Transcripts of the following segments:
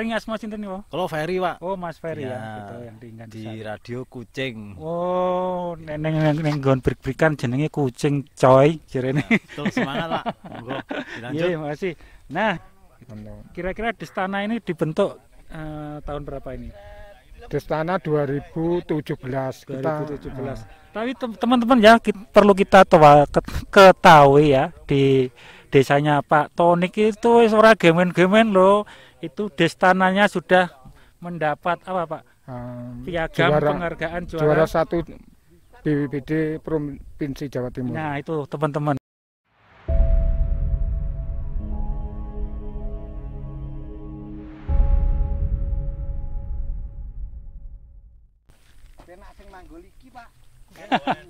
Ringas asma sinten niku? Kalau Ferry, Pak. Oh, Mas Ferry ya, ya yang diingat di radio Kucing. Oh, neneng neng neng nggon brik-brikan jenenge Kucing coy jerene. Ya, betul semangat, Pak. Monggo dilanjut. Iya, makasih. Nah, kira-kira Destana ini dibentuk uh, tahun berapa ini? Destana 2017 kita 2017. Uh. Tapi teman-teman ya kita, perlu kita tawa, ketahui ya di desanya Pak Tonik itu seorang gemen-gemen loh itu destananya sudah mendapat apa Pak? Piagam juara, penghargaan juara, juara satu BPBD Provinsi Jawa Timur. Nah itu teman-teman. Kena sing manggul iki, Pak.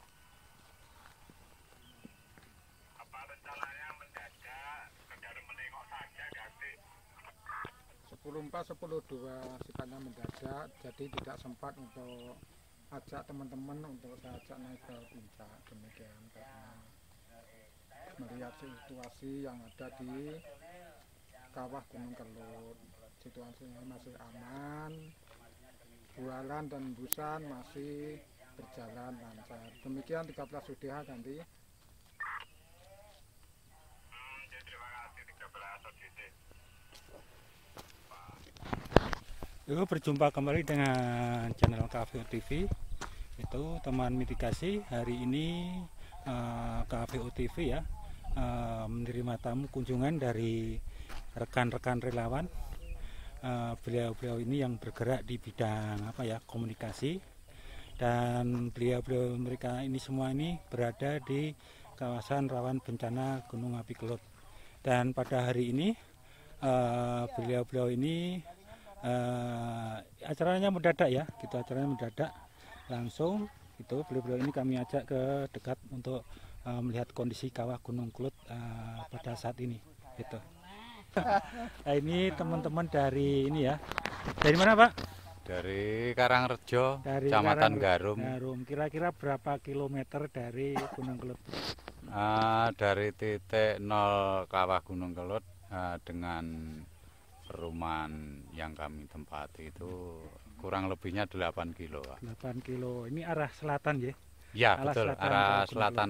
10.4 10.2 sifatnya mendadak jadi tidak sempat untuk ajak teman-teman untuk saya ajak naik ke puncak demikian karena melihat situasi yang ada di kawah Gunung Kelut situasinya masih aman bualan dan busan masih berjalan lancar demikian 13 sudah ganti Yuk berjumpa kembali dengan channel KVO TV itu teman mitigasi hari ini uh, eh, KVO TV ya uh, menerima tamu kunjungan dari rekan-rekan relawan eh, beliau-beliau uh, ini yang bergerak di bidang apa ya komunikasi dan beliau-beliau mereka ini semua ini berada di kawasan rawan bencana Gunung Api Kelut dan pada hari ini beliau-beliau uh, beliau ini uh, acaranya mendadak ya gitu acaranya mendadak langsung itu beliau-beliau ini kami ajak ke dekat untuk uh, melihat kondisi kawah Gunung Kelut uh, eh, pada saat ini gitu nah, ini teman-teman dari ini ya dari mana Pak dari Karangrejo dari Kecamatan Garum Garum kira-kira berapa kilometer dari Gunung Kelut uh, ah, dari titik nol kawah Gunung Kelut uh, ah, dengan perumahan yang kami tempati itu kurang lebihnya 8 kilo. Pak. 8 kilo. Ini arah selatan ya? Ya, arah betul. Selatan, arah selatan.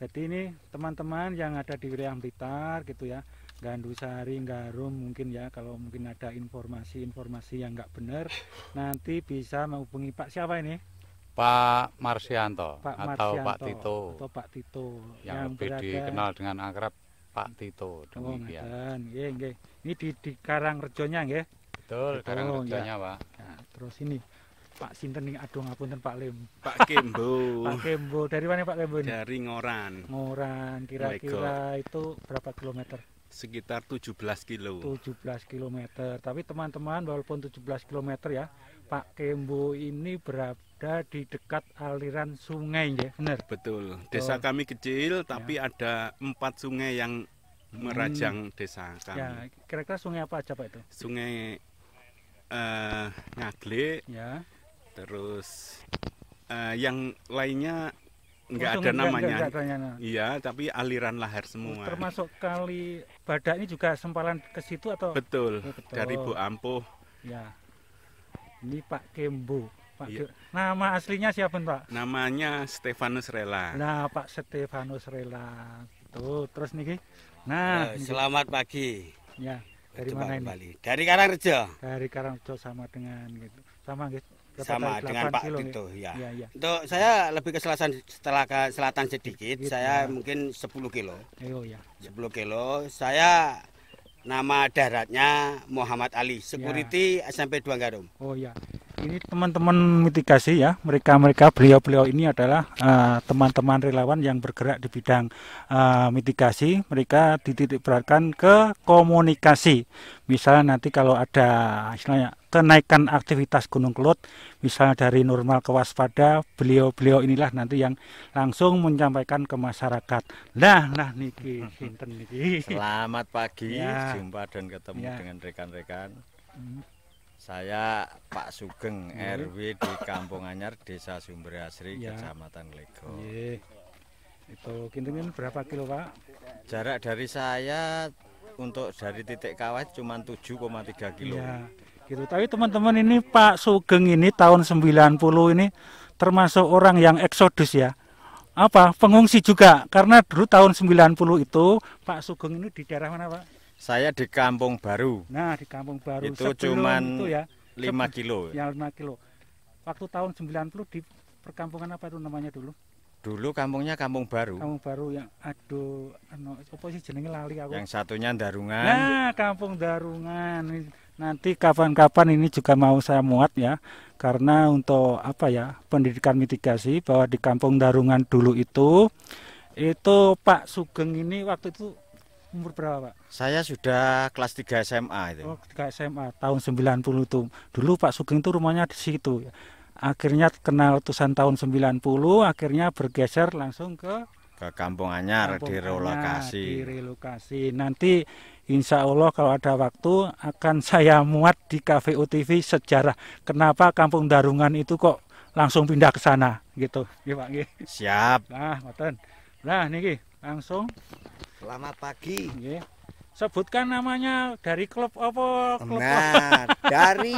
Jadi ini teman-teman yang ada di wilayah Blitar gitu ya, Gandusari, Garum mungkin ya, kalau mungkin ada informasi-informasi yang nggak benar, nanti bisa menghubungi Pak siapa ini? Pak Marsianto Pak atau Pak Tito atau Pak Tito yang, yang lebih berada, dikenal dengan akrab Pak Tito demikian. Oh, nggih, nggih. Ini di, di Karangrejonya nggih. Betul, Betul oh, Karangrejonya, ya. Pak. Nah, terus ini Pak Sinten nih aduh ngapunten Pak Lim. Pak Kembo. Pak Kembo. Dari mana Pak Kembo? Dari Ngoran. Ngoran. Kira-kira oh itu berapa kilometer? Sekitar 17 kilo. 17 kilometer. Tapi teman-teman walaupun 17 kilometer ya, Pak Kembo ini berapa ada di dekat aliran sungai ya benar betul oh. desa oh. kami kecil tapi ya. ada empat sungai yang hmm. merajang hmm. desa kami kira ya, kira-kira sungai apa aja pak itu sungai uh, Ngagle ya terus uh, yang lainnya oh, nggak ada enggak, namanya enggak, enggak, enggak, iya tapi aliran lahar oh, semua termasuk kali badak ini juga sempalan ke situ atau betul, oh, betul. dari Bu Ampuh ya ini Pak Kembo Pak iya. Nama aslinya siapa Pak? Namanya Stefanus Rela. Nah Pak Stefanus Rela. Tuh gitu. terus niki. Nah, eh, selamat pagi. Ya dari Coba mana ini? Kembali. Dari Karangrejo. Dari Karangrejo sama dengan gitu. Sama gitu. Sama dengan Pak kilo, Tito ya. Ya, ya. Untuk saya lebih ke selatan setelah ke selatan sedikit, gitu, saya ya. mungkin 10 kilo. Ayo ya. 10 kilo. Saya Nama daratnya Muhammad Ali, ya. security ya. SMP Dua Garum. Oh ya, ini teman-teman mitigasi ya, mereka-mereka beliau-beliau ini adalah eh, teman-teman uh, relawan yang bergerak di bidang uh, mitigasi. Mereka dititik beratkan ke komunikasi misalnya nanti kalau ada istilahnya kenaikan aktivitas Gunung Kelut misalnya dari normal ke waspada beliau-beliau inilah nanti yang langsung menyampaikan ke masyarakat nah nah niki sinten niki selamat pagi ya. jumpa dan ketemu ya. dengan rekan-rekan hmm. saya Pak Sugeng ya. Hmm. RW di Kampung Anyar Desa Sumber Asri ya. Kecamatan Lego ya. itu kinten berapa kilo Pak jarak dari saya untuk dari titik kawah cuma 7,3 kilo. Ya, gitu. Tapi teman-teman ini Pak Sugeng ini tahun 90 ini termasuk orang yang eksodus ya. Apa? Pengungsi juga karena dulu tahun 90 itu Pak Sugeng ini di daerah mana, Pak? Saya di Kampung Baru. Nah, di Kampung Baru. Itu cuma itu ya, 5 kilo. Ya, 5 kilo. Waktu tahun 90 di perkampungan apa itu namanya dulu? Dulu kampungnya Kampung Baru. Kampung Baru yang aduh ano apa sih jenenge lali aku. Yang satunya Darungan. Nah, Kampung Darungan. Nanti kapan-kapan ini juga mau saya muat ya. Karena untuk apa ya? Pendidikan mitigasi bahwa di Kampung Darungan dulu itu itu Pak Sugeng ini waktu itu umur berapa Pak? Saya sudah kelas 3 SMA itu. Oh, 3 SMA tahun 90 itu. Dulu Pak Sugeng itu rumahnya di situ akhirnya kenal letusan tahun 90 akhirnya bergeser langsung ke ke Kampung Anyar direlokasi. direlokasi. Nanti insya Allah kalau ada waktu akan saya muat di KVU TV sejarah kenapa Kampung Darungan itu kok langsung pindah ke sana gitu. Ya, Pak, Siap. Nah, ngoten. Nah, niki langsung selamat pagi. Nggih. sebutkan namanya dari klub apa klub nah, dari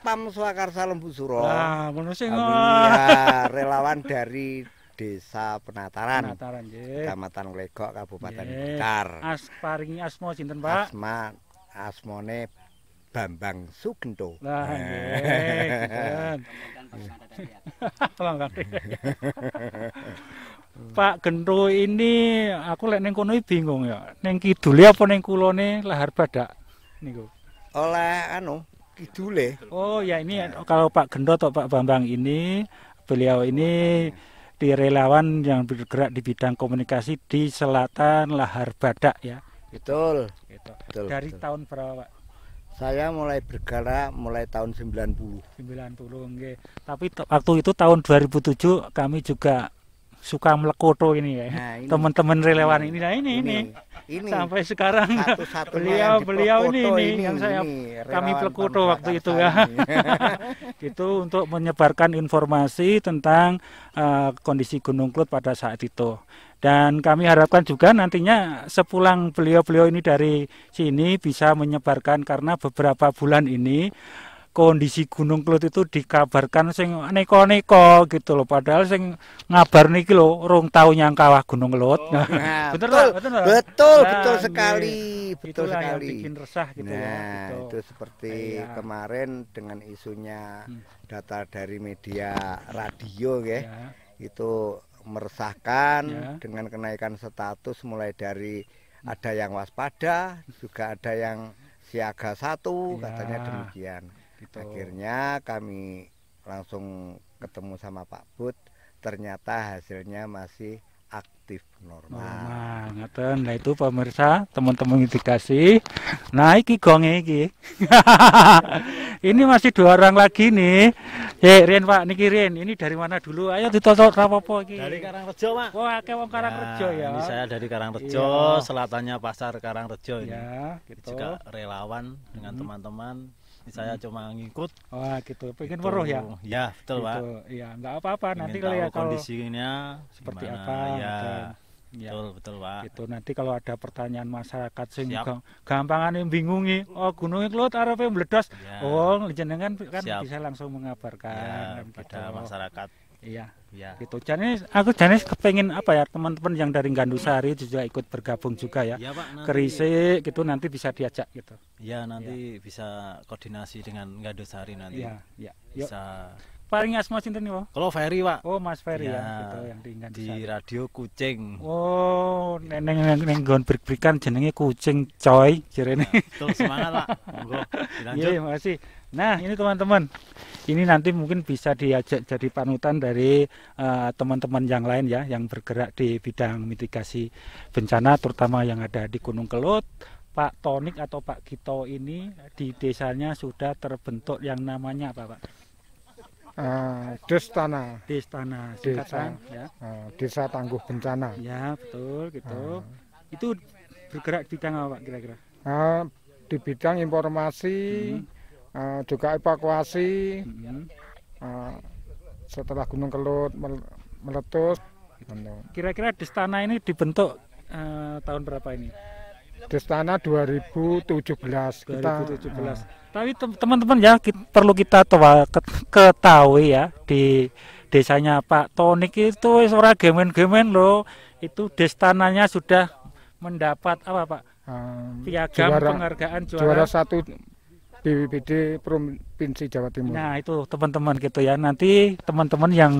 Pam Swakarsa Lembu Suro nah, ya, relawan dari desa penataran, penataran kecamatan Legok Kabupaten Blitar as paringi asmo sinten Pak asma asmone Bambang Sugento nah, eh. nggih Pak Gendro ini aku lek neng kono bingung ya. neng kidule apa neng kulone lahar badak niku. Oleh anu kidule. Oh ya ini nah. kalau Pak Gendro atau Pak Bambang ini beliau ini di relawan yang bergerak di bidang komunikasi di selatan Lahar Badak ya. Betul. Gitu. betul Dari betul. tahun berapa, Pak? Saya mulai bergerak mulai tahun 90. 90, nggih. Tapi waktu itu tahun 2007 kami juga suka melekoto ini ya. Nah, Teman-teman relawan ini, nah ini ini. ini. Sampai sekarang beliau beliau ini, ini ini yang saya ini, kami pelekoto waktu itu ya. itu untuk menyebarkan informasi tentang uh, kondisi Gunung Klut pada saat itu. Dan kami harapkan juga nantinya sepulang beliau-beliau ini dari sini bisa menyebarkan karena beberapa bulan ini kondisi Gunung Kelut itu dikabarkan sing neko-neko gitu loh padahal sing ngabar niki loh rong tau nyangka Gunung Kelut. Oh, nah, betul, betul, betul, betul, nah, betul iya. sekali, betul itulah sekali. Yang bikin resah gitu ya, nah, ya. Gitu. itu seperti iya. kemarin dengan isunya hmm. data dari media radio ya. Iya. Itu meresahkan dengan kenaikan status mulai dari ada yang waspada, juga ada yang siaga satu katanya demikian Gitu. Akhirnya kami langsung ketemu sama Pak Bud, ternyata hasilnya masih aktif normal. Normal, ngeten. Nah itu pemirsa, teman-teman dikasih. Nah iki gong iki. ini masih dua orang lagi nih. Eh, Rin Pak, niki Rien. ini dari mana dulu? Ayo ditotok rapopo iki. Dari Karangrejo, Pak. Wah, oh, akeh wong Karangrejo ya, ya. Ini saya dari Karangrejo, iya. selatannya Pasar Karangrejo ini. Ya, gitu. Juga relawan dengan hmm. teman-teman. Hmm saya hmm. cuma ngikut wah gitu pengen gitu. weruh ya ya betul gitu. pak ya nggak apa-apa nanti kalau ya kondisinya seperti gimana, apa ya Ya. Betul, betul, Pak. Itu nanti kalau ada pertanyaan masyarakat sing gampangan yang bingungi, oh gunungnya keluar arepe meledos. Ya. Oh, jenengan kan Siap. bisa langsung mengabarkan ya, kan gitu. masyarakat Iya. Iya. Gitu. Jadi aku jadi kepengen apa ya teman-teman yang dari Gandusari juga ikut bergabung juga ya. Iya, Pak. Nanti... Kerisik gitu nanti bisa diajak gitu. Iya, nanti ya. bisa koordinasi dengan Gandusari nanti. Iya, iya. Bisa paling asma cinta nih, Kalau Ferry, Pak. Oh, Mas Ferry ya, ya gitu, yang di, di radio Kucing. Oh, neneng-neneng neng berikan brik-brikan jenenge Kucing, coy, iya, jerene. Ya, terus semangat, Pak. Iya, iya masih. Nah, ini teman-teman, ini nanti mungkin bisa diajak jadi panutan dari eh, teman-teman uh, yang lain ya, yang bergerak di bidang mitigasi bencana, terutama yang ada di Gunung Kelut. Pak Tonik atau Pak Gito ini di desanya sudah terbentuk yang namanya apa, Pak? Uh, Destana. Destana, desa, kan, ya. Uh, desa Tangguh Bencana. Ya, betul gitu. Uh. Itu bergerak di bidang apa, Pak, kira-kira? Uh, di bidang informasi. Hmm Eh, juga evakuasi uh, setelah Gunung Kelut meletus. Kira-kira Destana ini dibentuk uh, tahun berapa ini? Destana 2017. 2017. Kita, uh, Tapi teman-teman ya kita, perlu kita tawa, ketahui ya di desanya Pak Tonik itu seorang gemen-gemen loh. Itu destananya sudah mendapat apa Pak? Piagam juara, penghargaan juara, juara satu BPBD Provinsi Jawa Timur. Nah itu teman-teman gitu ya. Nanti teman-teman yang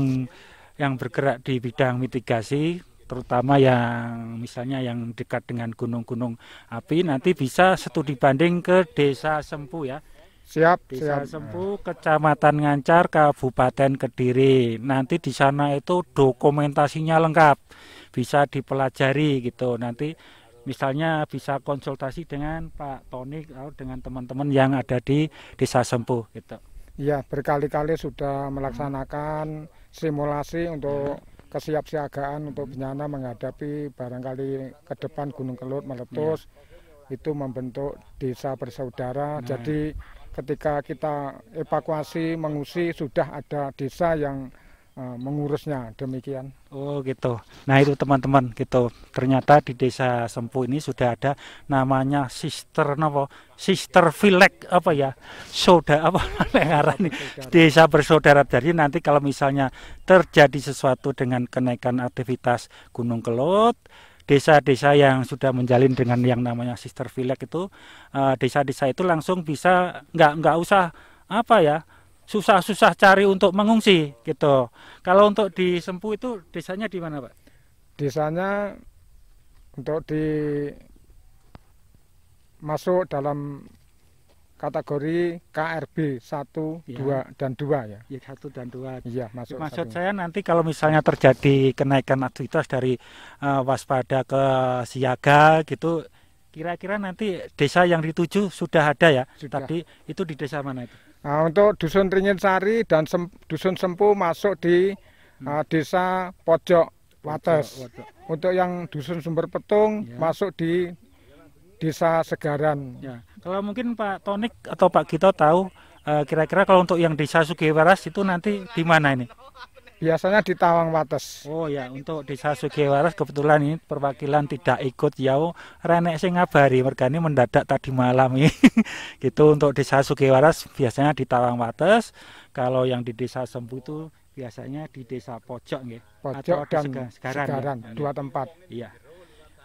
yang bergerak di bidang mitigasi, terutama yang misalnya yang dekat dengan gunung-gunung api, nanti bisa studi banding ke Desa Sempu ya. Siap, Desa siap. Sempu, Kecamatan Ngancar, Kabupaten Kediri. Nanti di sana itu dokumentasinya lengkap, bisa dipelajari gitu. Nanti misalnya bisa konsultasi dengan Pak Tony atau dengan teman-teman yang ada di Desa Sempu gitu. Iya, berkali-kali sudah hmm. melaksanakan simulasi untuk hmm. kesiapsiagaan untuk hmm. bencana menghadapi barangkali ke depan Gunung Kelut meletus ya. itu membentuk desa bersaudara. Nah. Jadi ketika kita evakuasi mengungsi sudah ada desa yang Eh, mengurusnya demikian. Oh gitu. Nah itu teman-teman gitu. Ternyata di desa Sempu ini sudah ada namanya Sister Novo, Sister Vilek apa ya? Soda apa ngaran Desa bersaudara. Jadi nanti kalau misalnya terjadi sesuatu dengan kenaikan aktivitas Gunung Kelut, desa-desa yang sudah menjalin dengan yang namanya Sister Vilek itu eh, desa-desa desa -desa itu langsung bisa nggak nggak usah apa ya? susah-susah cari untuk mengungsi gitu. Kalau untuk di Sempu itu desanya di mana, Pak? Desanya untuk di masuk dalam kategori KRB 1, ya. 2 dan 2 ya. Iya, 1 dan 2. Iya, masuk. Maksud saya nanti kalau misalnya terjadi kenaikan aktivitas dari uh, waspada ke siaga gitu, kira-kira nanti desa yang dituju sudah ada ya? Sudah. Tadi itu di desa mana itu? Nah, untuk dusun Ringin Sari dan sem dusun Sempu masuk di uh, desa Pojok Wates. Pojok, untuk yang dusun Sumber Petung ya. masuk di desa Segaran. Ya. Kalau mungkin Pak Tonik atau Pak Gito tahu eh, kira-kira uh, kalau untuk yang desa Sugiwaras itu nanti di mana ini? biasanya di Tawang Wates. Oh ya, untuk Desa Sugiwaras kebetulan ini perwakilan tidak ikut ya. renek sing ngabari mergani mendadak tadi malam ini. gitu untuk Desa Sugiwaras biasanya di Tawang Wates, kalau yang di Desa Sembu itu biasanya di Desa Pojok nggih. Pojok Atau dan sekarang, sekarang ya. dua tempat. Iya.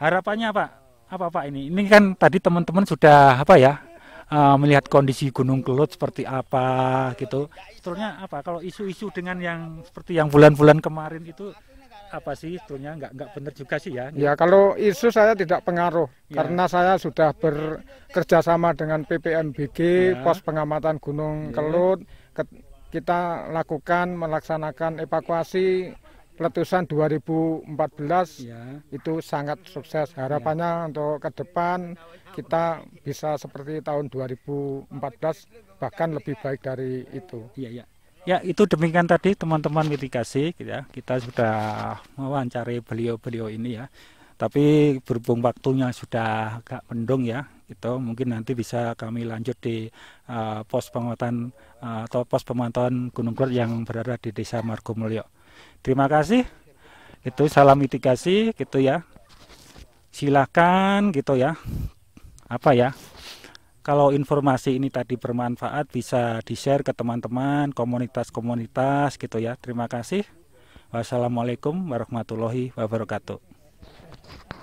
Harapannya Pak, apa Pak ini? Ini kan tadi teman-teman sudah apa ya? uh, melihat kondisi Gunung Kelut seperti apa gitu. Sebetulnya apa kalau isu-isu dengan yang seperti yang bulan-bulan kemarin itu apa sih sebetulnya nggak nggak benar juga sih ya? Ya kalau isu saya tidak pengaruh ya. karena saya sudah bekerja sama dengan PPMBG ya. Pos Pengamatan Gunung ya. Kelut. Ke, kita lakukan melaksanakan evakuasi letusan 2014 ya. itu sangat sukses. Iya. Harapannya ya. untuk ke depan kita bisa seperti tahun 2014 bahkan lebih baik dari itu. Iya, ya. Ya, itu demikian tadi teman-teman mitigasi ya. Kita sudah mewawancari beliau-beliau ini ya. Tapi berhubung waktunya sudah agak mendung ya, itu mungkin nanti bisa kami lanjut di uh, pos pengamatan uh, eh, atau pos pemantauan Gunung Klut yang berada di Desa Margomulyo. Terima kasih. Itu salam mitigasi gitu ya. Silakan, gitu ya. Apa ya? Kalau informasi ini tadi bermanfaat bisa di-share ke teman-teman, komunitas-komunitas gitu ya. Terima kasih. Wassalamualaikum warahmatullahi wabarakatuh.